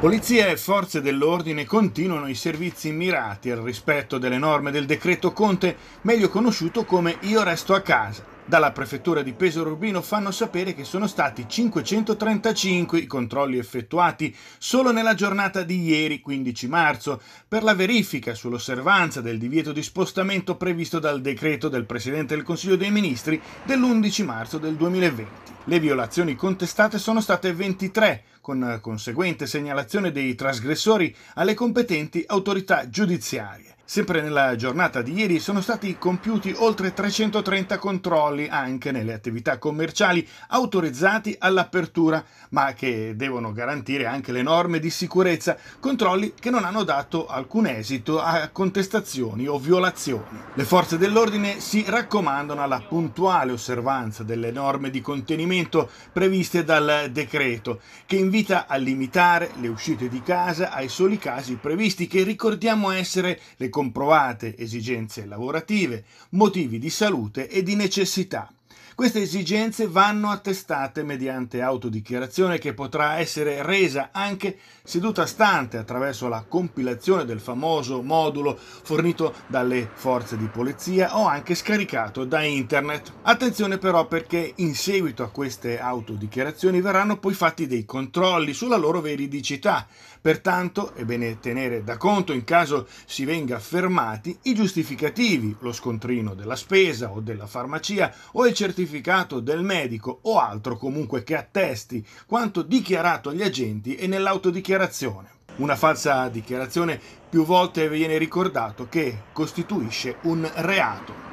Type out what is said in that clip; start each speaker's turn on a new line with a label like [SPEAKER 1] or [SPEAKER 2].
[SPEAKER 1] Polizia e forze dell'ordine continuano i servizi mirati al rispetto delle norme del decreto Conte, meglio conosciuto come Io resto a casa. Dalla prefettura di Pesaro Urbino fanno sapere che sono stati 535 i controlli effettuati solo nella giornata di ieri, 15 marzo, per la verifica sull'osservanza del divieto di spostamento previsto dal decreto del Presidente del Consiglio dei Ministri dell'11 marzo del 2020. Le violazioni contestate sono state 23, con conseguente segnalazione dei trasgressori alle competenti autorità giudiziarie. Sempre nella giornata di ieri sono stati compiuti oltre 330 controlli anche nelle attività commerciali autorizzati all'apertura, ma che devono garantire anche le norme di sicurezza, controlli che non hanno dato alcun esito a contestazioni o violazioni. Le forze dell'ordine si raccomandano alla puntuale osservanza delle norme di contenimento previste dal decreto, che invita a limitare le uscite di casa ai soli casi previsti che ricordiamo essere le comprovate esigenze lavorative, motivi di salute e di necessità. Queste esigenze vanno attestate mediante autodichiarazione che potrà essere resa anche seduta stante attraverso la compilazione del famoso modulo fornito dalle forze di polizia o anche scaricato da internet. Attenzione però perché in seguito a queste autodichiarazioni verranno poi fatti dei controlli sulla loro veridicità. Pertanto è bene tenere da conto in caso si venga fermati i giustificativi, lo scontrino della spesa o della farmacia o il certificato certificato del medico o altro comunque che attesti quanto dichiarato agli agenti e nell'autodichiarazione. Una falsa dichiarazione più volte viene ricordato che costituisce un reato.